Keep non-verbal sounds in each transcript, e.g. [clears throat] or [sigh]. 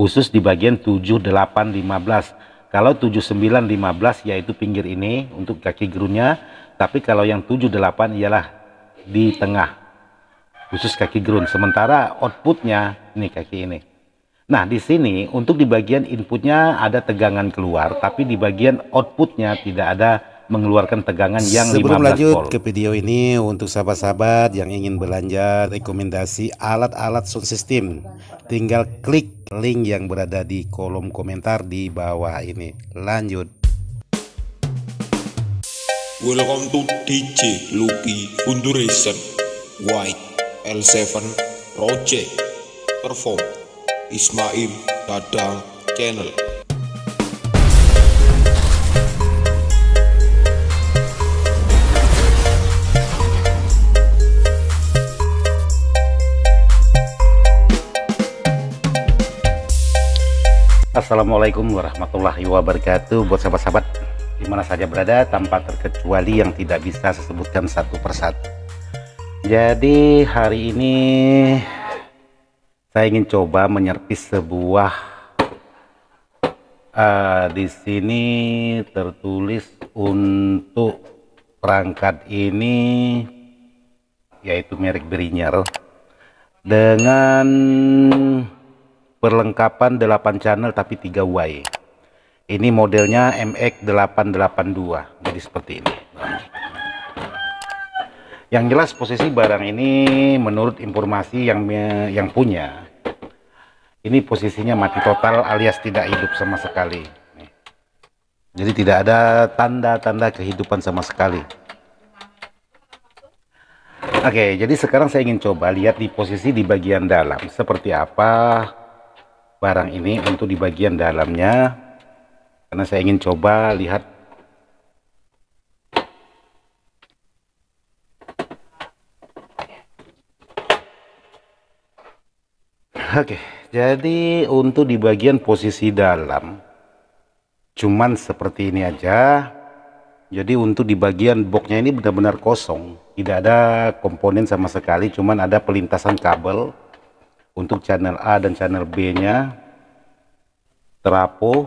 khusus di bagian 7815 15. Kalau 7915 15 yaitu pinggir ini untuk kaki gerunya tapi kalau yang 78 ialah di tengah, khusus kaki gerun. Sementara outputnya ini kaki ini. Nah di sini untuk di bagian inputnya ada tegangan keluar, tapi di bagian outputnya tidak ada mengeluarkan tegangan yang Sebelum 15 lanjut ke video ini untuk sahabat-sahabat yang ingin belanja rekomendasi alat-alat sound system tinggal klik link yang berada di kolom komentar di bawah ini. Lanjut. Welcome to DJ Lucky Undurisen White L7 Roche Perform Ismail Dadang Channel Assalamualaikum warahmatullahi wabarakatuh buat sahabat-sahabat dimana saja berada tanpa terkecuali yang tidak bisa saya sebutkan satu persatu jadi hari ini saya ingin coba menyerpis sebuah uh, di sini tertulis untuk perangkat ini yaitu merek Brinier dengan perlengkapan 8 channel tapi 3 Y ini modelnya MX882 jadi seperti ini yang jelas posisi barang ini menurut informasi yang yang punya ini posisinya mati total alias tidak hidup sama sekali jadi tidak ada tanda-tanda kehidupan sama sekali Oke jadi sekarang saya ingin coba lihat di posisi di bagian dalam seperti apa barang ini untuk di bagian dalamnya karena saya ingin coba lihat Oke, jadi untuk di bagian posisi dalam cuman seperti ini aja. Jadi untuk di bagian boxnya ini benar-benar kosong, tidak ada komponen sama sekali, cuman ada pelintasan kabel untuk channel A dan channel B nya trapo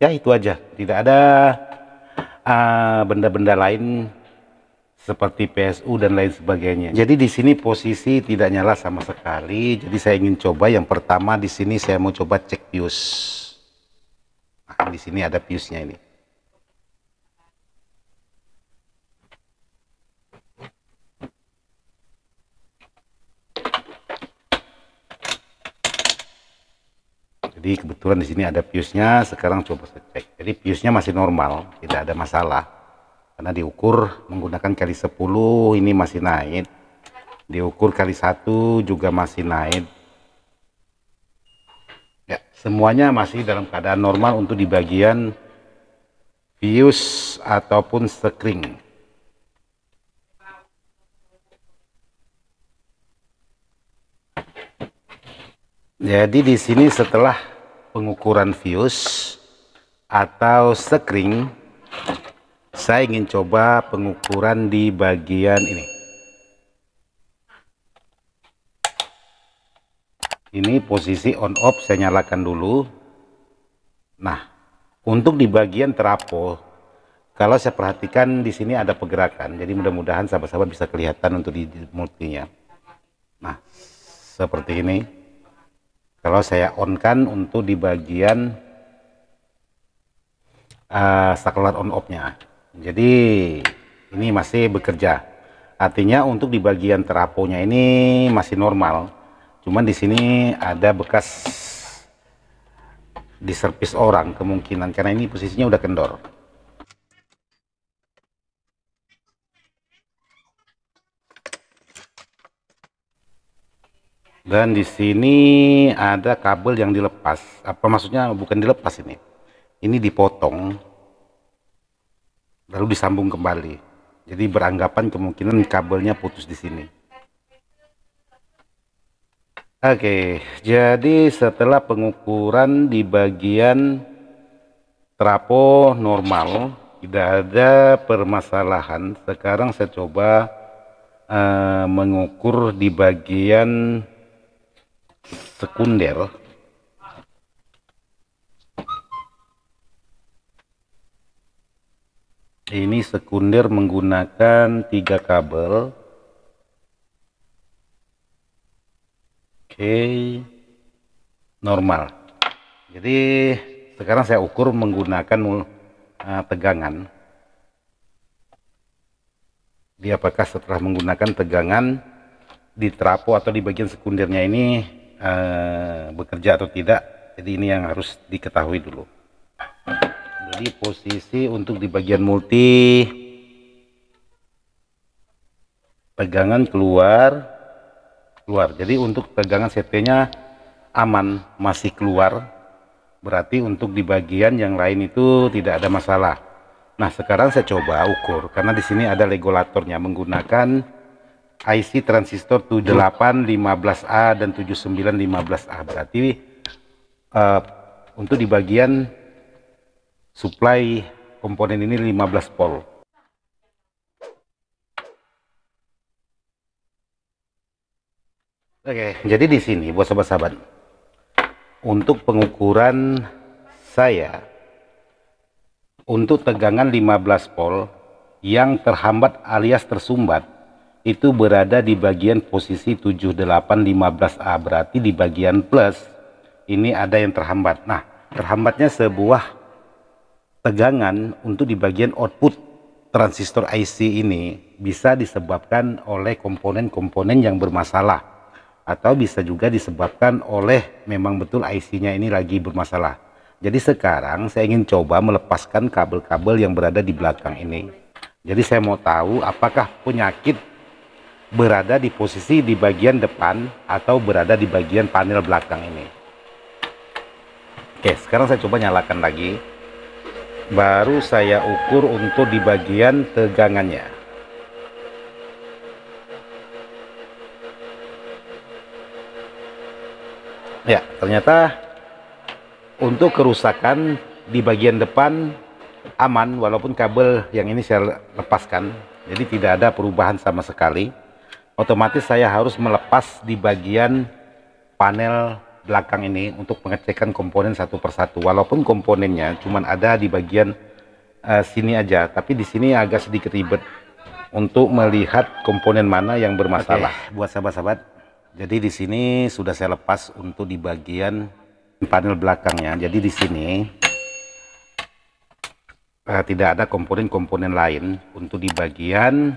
ya itu aja tidak ada ah, benda-benda uh, lain seperti PSU dan lain sebagainya. Jadi di sini posisi tidak nyala sama sekali. Jadi saya ingin coba yang pertama di sini saya mau coba cek fuse. Nah, di sini ada fuse-nya ini. Jadi kebetulan di sini ada fuse-nya, sekarang coba saya cek. Jadi fuse-nya masih normal, tidak ada masalah. Karena diukur menggunakan kali 10 ini masih naik. Diukur kali satu juga masih naik. Ya, semuanya masih dalam keadaan normal untuk di bagian fuse ataupun sekring. Jadi di sini setelah pengukuran fuse atau sekring saya ingin coba pengukuran di bagian ini ini posisi on off saya nyalakan dulu nah untuk di bagian trapo kalau saya perhatikan di sini ada pergerakan jadi mudah-mudahan sahabat-sahabat bisa kelihatan untuk di multinya nah seperti ini kalau saya on kan untuk di bagian uh, eh, saklar on off-nya. Jadi ini masih bekerja. Artinya untuk di bagian teraponya ini masih normal. Cuman di sini ada bekas diservis orang kemungkinan karena ini posisinya udah kendor. Dan di sini ada kabel yang dilepas. Apa maksudnya bukan dilepas ini? Ini dipotong lalu disambung kembali. Jadi beranggapan kemungkinan kabelnya putus di sini. Oke, jadi setelah pengukuran di bagian trapo normal tidak ada permasalahan. Sekarang saya coba uh, mengukur di bagian sekunder ini sekunder menggunakan tiga kabel oke normal jadi sekarang saya ukur menggunakan eh, tegangan di apakah setelah menggunakan tegangan di trapo atau di bagian sekundernya ini Eh, bekerja atau tidak jadi ini yang harus diketahui dulu jadi posisi untuk di bagian multi pegangan keluar keluar jadi untuk pegangan CT nya aman masih keluar berarti untuk di bagian yang lain itu tidak ada masalah nah sekarang saya coba ukur karena di sini ada regulatornya menggunakan IC transistor 7815A dan 7915A berarti uh, untuk di bagian supply komponen ini 15 volt Oke, jadi di sini buat sahabat-sahabat untuk pengukuran saya untuk tegangan 15 volt yang terhambat alias tersumbat itu berada di bagian posisi 7815A berarti di bagian plus ini ada yang terhambat. Nah, terhambatnya sebuah tegangan untuk di bagian output transistor IC ini bisa disebabkan oleh komponen-komponen yang bermasalah atau bisa juga disebabkan oleh memang betul IC-nya ini lagi bermasalah. Jadi sekarang saya ingin coba melepaskan kabel-kabel yang berada di belakang ini. Jadi saya mau tahu apakah penyakit berada di posisi di bagian depan atau berada di bagian panel belakang ini. Oke, sekarang saya coba nyalakan lagi. Baru saya ukur untuk di bagian tegangannya. Ya, ternyata untuk kerusakan di bagian depan aman walaupun kabel yang ini saya lepaskan. Jadi tidak ada perubahan sama sekali otomatis saya harus melepas di bagian panel belakang ini untuk pengecekan komponen satu persatu walaupun komponennya cuma ada di bagian uh, sini aja tapi di sini agak sedikit ribet untuk melihat komponen mana yang bermasalah okay. buat sahabat-sahabat jadi di sini sudah saya lepas untuk di bagian panel belakangnya jadi di sini uh, tidak ada komponen-komponen lain untuk di bagian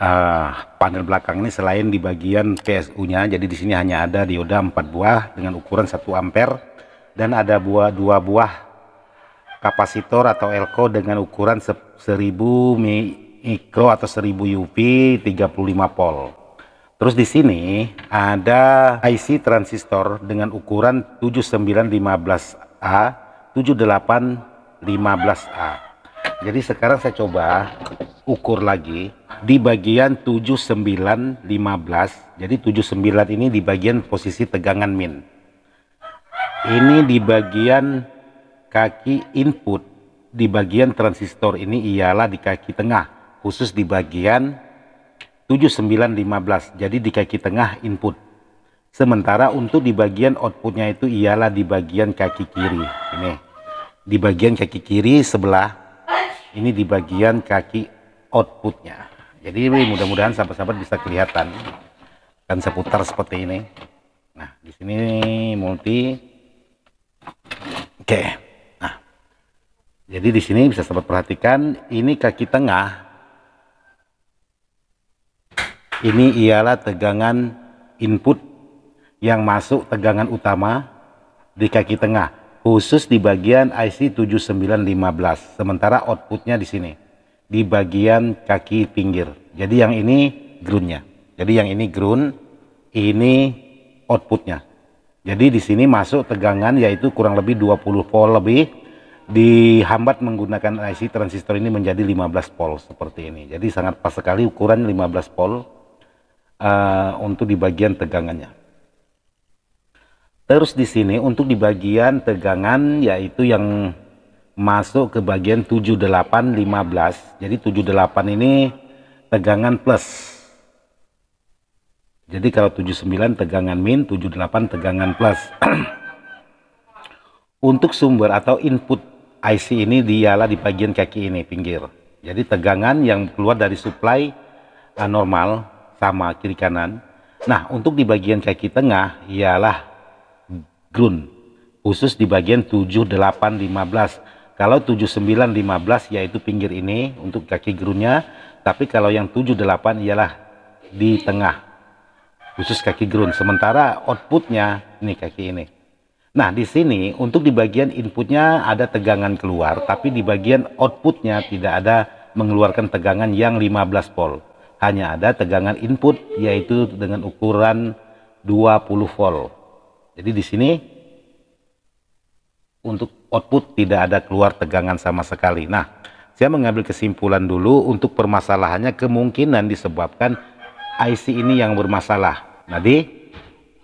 uh, panel belakang ini selain di bagian PSU-nya, jadi di sini hanya ada dioda 4 buah dengan ukuran 1 ampere dan ada buah dua buah kapasitor atau elko dengan ukuran 1000 mikro atau 1000 UV 35 volt. Terus di sini ada IC transistor dengan ukuran 7915A, 7815A. Jadi sekarang saya coba ukur lagi di bagian 7915. Jadi 79 ini di bagian posisi tegangan min. Ini di bagian kaki input. Di bagian transistor ini ialah di kaki tengah, khusus di bagian 7915. Jadi di kaki tengah input. Sementara untuk di bagian outputnya itu ialah di bagian kaki kiri. Ini di bagian kaki kiri sebelah. Ini di bagian kaki outputnya jadi mudah-mudahan sahabat-sahabat bisa kelihatan akan seputar seperti ini nah di sini multi oke nah jadi di sini bisa sahabat perhatikan ini kaki tengah ini ialah tegangan input yang masuk tegangan utama di kaki tengah khusus di bagian IC 7915 sementara outputnya di sini di bagian kaki pinggir. Jadi yang ini groundnya. Jadi yang ini ground, ini outputnya. Jadi di sini masuk tegangan yaitu kurang lebih 20 volt lebih dihambat menggunakan IC transistor ini menjadi 15 volt seperti ini. Jadi sangat pas sekali ukuran 15 volt uh, untuk di bagian tegangannya. Terus di sini untuk di bagian tegangan yaitu yang masuk ke bagian 78 15 jadi 78 ini tegangan plus jadi kalau 79 tegangan min, 78 tegangan plus. [clears throat] Untuk sumber atau input IC ini dialah di bagian kaki ini, pinggir. Jadi tegangan yang keluar dari supply uh, normal sama kiri kanan. Nah, untuk di bagian kaki tengah ialah ground khusus di bagian 7815. Kalau 7915 yaitu pinggir ini untuk kaki gerunya, tapi kalau yang 78 ialah di tengah khusus kaki gerun. Sementara outputnya ini kaki ini. Nah di sini untuk di bagian inputnya ada tegangan keluar, tapi di bagian outputnya tidak ada mengeluarkan tegangan yang 15 volt. Hanya ada tegangan input yaitu dengan ukuran 20 volt. Jadi di sini untuk output tidak ada keluar tegangan sama sekali. Nah, saya mengambil kesimpulan dulu untuk permasalahannya kemungkinan disebabkan IC ini yang bermasalah. Nadi,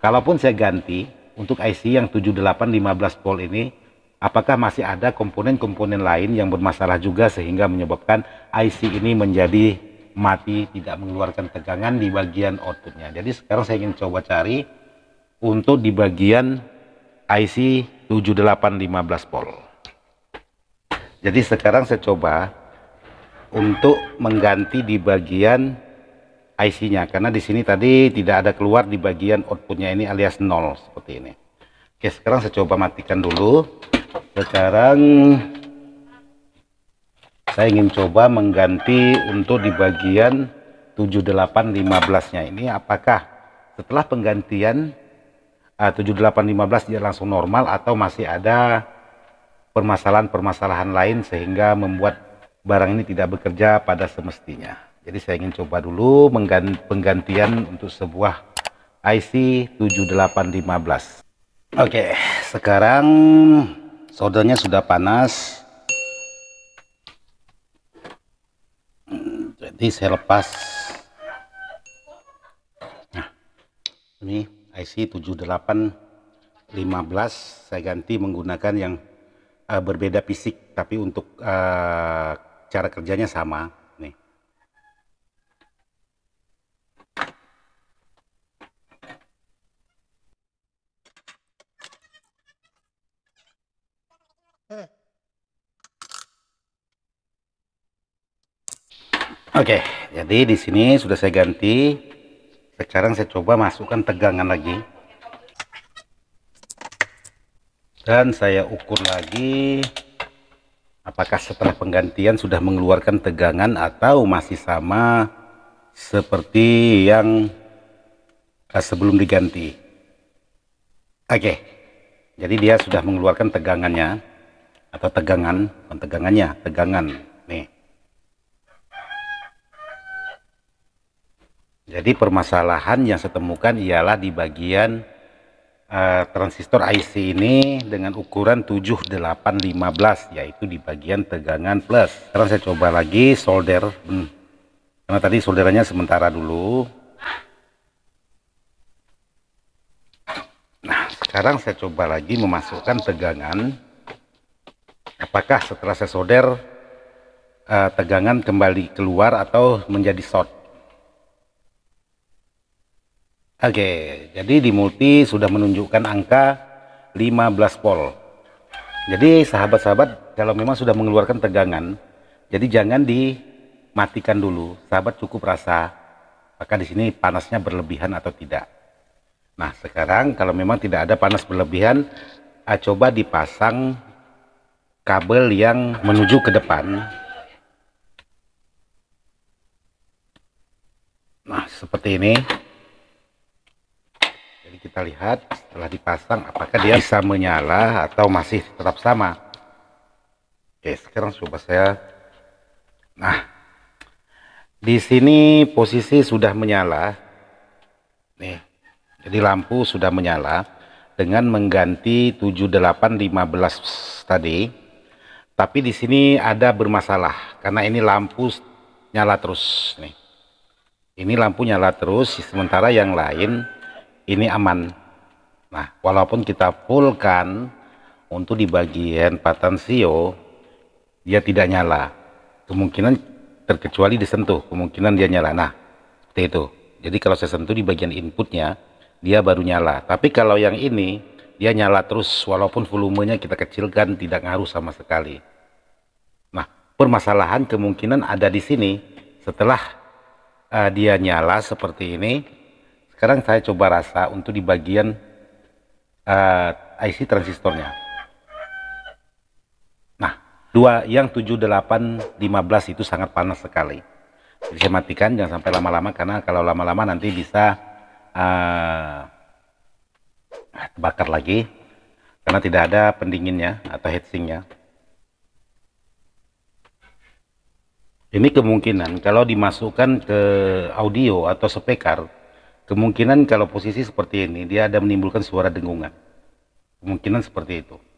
kalaupun saya ganti untuk IC yang 7815 volt ini, apakah masih ada komponen-komponen lain yang bermasalah juga sehingga menyebabkan IC ini menjadi mati tidak mengeluarkan tegangan di bagian outputnya. Jadi sekarang saya ingin coba cari untuk di bagian IC 7815 pol. Jadi sekarang saya coba untuk mengganti di bagian IC-nya karena di sini tadi tidak ada keluar di bagian outputnya ini alias nol seperti ini. Oke, sekarang saya coba matikan dulu. Sekarang saya ingin coba mengganti untuk di bagian 7815-nya ini apakah setelah penggantian Ah, uh, 7815 dia langsung normal atau masih ada permasalahan-permasalahan lain sehingga membuat barang ini tidak bekerja pada semestinya. Jadi saya ingin coba dulu penggantian untuk sebuah IC 7815. Oke, sekarang sodanya sudah panas. Hmm, jadi saya lepas. Nah, ini IC 7815 saya ganti menggunakan yang uh, berbeda fisik tapi untuk uh, cara kerjanya sama nih. Oke, okay, jadi di sini sudah saya ganti sekarang saya coba masukkan tegangan lagi dan saya ukur lagi apakah setelah penggantian sudah mengeluarkan tegangan atau masih sama seperti yang eh, sebelum diganti oke jadi dia sudah mengeluarkan tegangannya atau tegangan tegangannya tegangan nih Jadi permasalahan yang saya temukan ialah di bagian uh, transistor IC ini dengan ukuran 7815 yaitu di bagian tegangan plus. Sekarang saya coba lagi solder hmm. karena tadi solderannya sementara dulu. Nah, sekarang saya coba lagi memasukkan tegangan. Apakah setelah saya solder uh, tegangan kembali keluar atau menjadi short? Oke, jadi di multi sudah menunjukkan angka 15 volt. Jadi sahabat-sahabat kalau memang sudah mengeluarkan tegangan, jadi jangan dimatikan dulu. Sahabat cukup rasa apakah di sini panasnya berlebihan atau tidak. Nah, sekarang kalau memang tidak ada panas berlebihan, ah, coba dipasang kabel yang menuju ke depan. Nah, seperti ini kita lihat setelah dipasang apakah dia bisa menyala atau masih tetap sama oke sekarang coba saya nah di sini posisi sudah menyala nih jadi lampu sudah menyala dengan mengganti 7815 tadi tapi di sini ada bermasalah karena ini lampu nyala terus nih ini lampu nyala terus sementara yang lain ini aman. Nah, walaupun kita fullkan untuk di bagian patensio, dia tidak nyala. Kemungkinan terkecuali disentuh, kemungkinan dia nyala. Nah, seperti itu. Jadi kalau saya sentuh di bagian inputnya, dia baru nyala. Tapi kalau yang ini, dia nyala terus walaupun volumenya kita kecilkan tidak ngaruh sama sekali. Nah, permasalahan kemungkinan ada di sini. Setelah uh, dia nyala seperti ini, sekarang saya coba rasa untuk di bagian uh, eh, IC transistornya. Nah, dua yang 7815 itu sangat panas sekali. Jadi saya matikan jangan sampai lama-lama karena kalau lama-lama nanti bisa uh, terbakar lagi karena tidak ada pendinginnya atau heatsinknya. Ini kemungkinan kalau dimasukkan ke audio atau speaker Kemungkinan kalau posisi seperti ini, dia ada menimbulkan suara dengungan. Kemungkinan seperti itu.